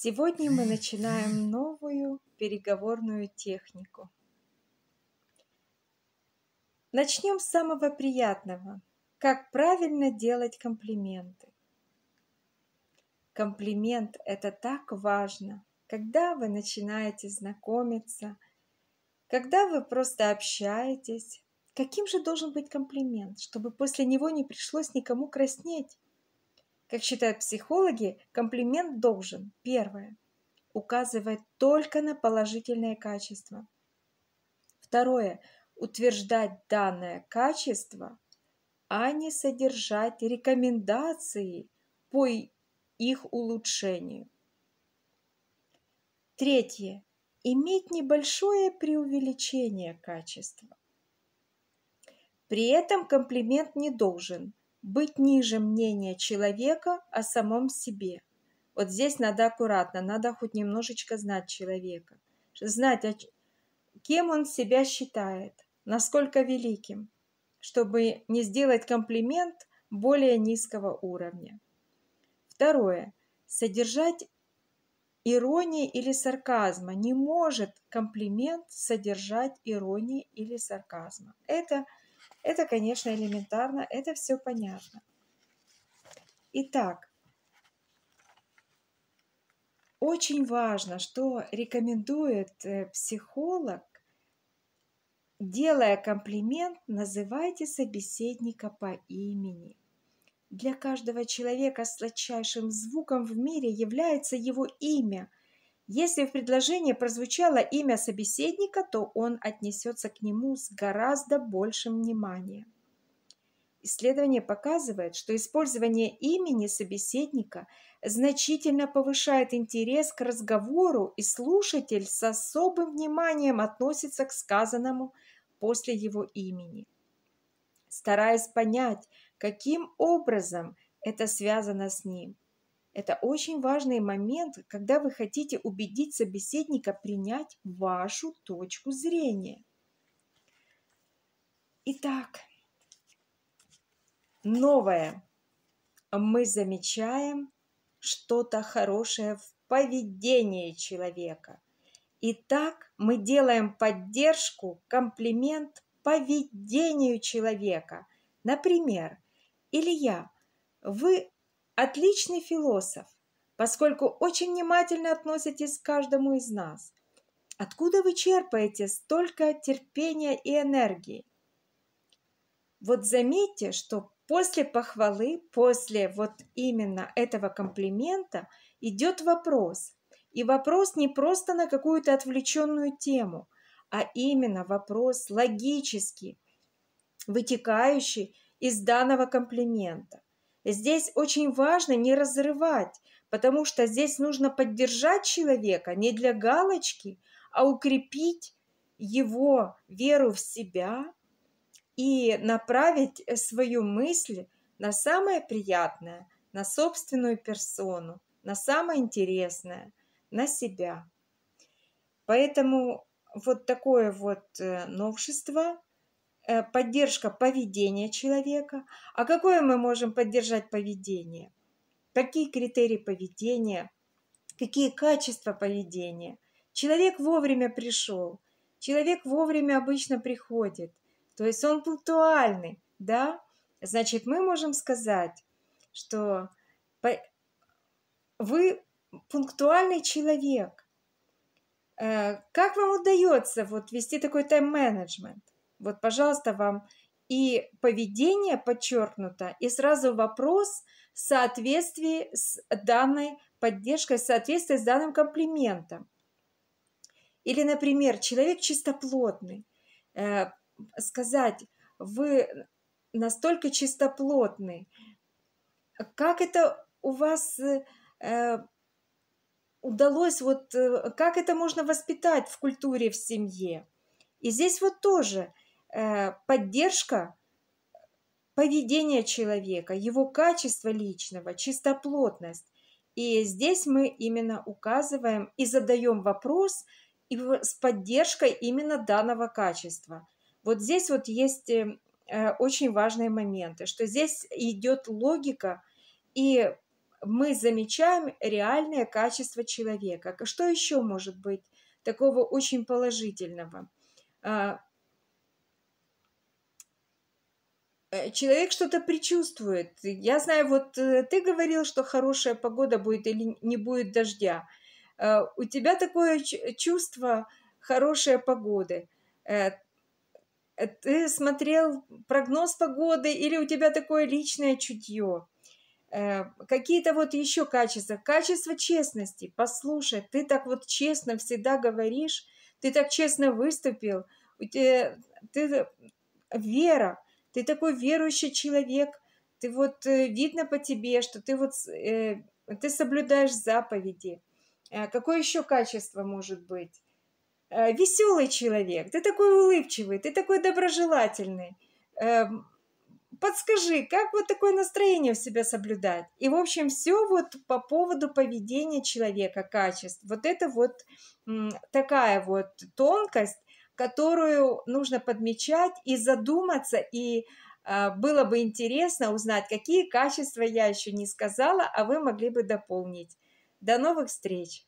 Сегодня мы начинаем новую переговорную технику. Начнем с самого приятного. Как правильно делать комплименты. Комплимент – это так важно, когда вы начинаете знакомиться, когда вы просто общаетесь. Каким же должен быть комплимент, чтобы после него не пришлось никому краснеть? Как считают психологи, комплимент должен, первое, указывать только на положительные качества. Второе, утверждать данное качество, а не содержать рекомендации по их улучшению. Третье. Иметь небольшое преувеличение качества. При этом комплимент не должен быть ниже мнения человека о самом себе. Вот здесь надо аккуратно, надо хоть немножечко знать человека, знать, а кем он себя считает, насколько великим, чтобы не сделать комплимент более низкого уровня. Второе. Содержать иронии или сарказма. Не может комплимент содержать иронии или сарказма. Это – это, конечно, элементарно, это все понятно. Итак, очень важно, что рекомендует э, психолог, делая комплимент, называйте собеседника по имени. Для каждого человека сладчайшим звуком в мире является его имя, если в предложении прозвучало имя собеседника, то он отнесется к нему с гораздо большим вниманием. Исследование показывает, что использование имени собеседника значительно повышает интерес к разговору, и слушатель с особым вниманием относится к сказанному после его имени. Стараясь понять, каким образом это связано с ним – это очень важный момент, когда вы хотите убедить собеседника принять вашу точку зрения. Итак, новое. Мы замечаем что-то хорошее в поведении человека. Итак, мы делаем поддержку, комплимент поведению человека. Например, Илья, вы отличный философ, поскольку очень внимательно относитесь к каждому из нас. Откуда вы черпаете столько терпения и энергии? Вот заметьте, что после похвалы, после вот именно этого комплимента идет вопрос. И вопрос не просто на какую-то отвлеченную тему, а именно вопрос логический, вытекающий из данного комплимента. Здесь очень важно не разрывать, потому что здесь нужно поддержать человека не для галочки, а укрепить его веру в себя и направить э, свою мысль на самое приятное, на собственную персону, на самое интересное, на себя. Поэтому вот такое вот э, новшество Э, поддержка поведения человека. А какое мы можем поддержать поведение? Какие критерии поведения? Какие качества поведения? Человек вовремя пришел. Человек вовремя обычно приходит. То есть он пунктуальный, да? Значит, мы можем сказать, что вы пунктуальный человек. Э, как вам удается вот вести такой тайм-менеджмент? Вот, пожалуйста, вам и поведение подчеркнуто, и сразу вопрос в соответствии с данной поддержкой, в соответствии с данным комплиментом. Или, например, человек чистоплотный. Э, сказать, вы настолько чистоплотный. Как это у вас э, удалось, вот э, как это можно воспитать в культуре, в семье? И здесь вот тоже – Э, поддержка поведения человека, его качество личного, чистоплотность. И здесь мы именно указываем и задаем вопрос и с поддержкой именно данного качества. Вот здесь вот есть э, э, очень важные моменты, что здесь идет логика, и мы замечаем реальное качество человека. Что еще может быть такого очень положительного? Э, человек что-то предчувствует. Я знаю, вот э, ты говорил, что хорошая погода будет или не будет дождя. Э, у тебя такое чувство хорошей погоды. Ты смотрел прогноз погоды или у тебя такое личное чутье? Какие-то вот еще качества. Качество честности. Послушай, ты так вот честно всегда говоришь, ты так честно выступил, у тебя, ты вера – ты такой верующий человек, ты вот э, видно по тебе, что ты вот э, ты соблюдаешь заповеди. Э, какое еще качество может быть? Э, веселый человек, ты такой улыбчивый, ты такой доброжелательный. Эм, подскажи, как вот такое настроение в себя соблюдать? И, в общем, все вот по поводу поведения человека, качеств. Вот это вот такая вот тонкость, которую нужно подмечать и задуматься, и а, было бы интересно узнать, какие качества я еще не сказала, а вы могли бы дополнить. До новых встреч!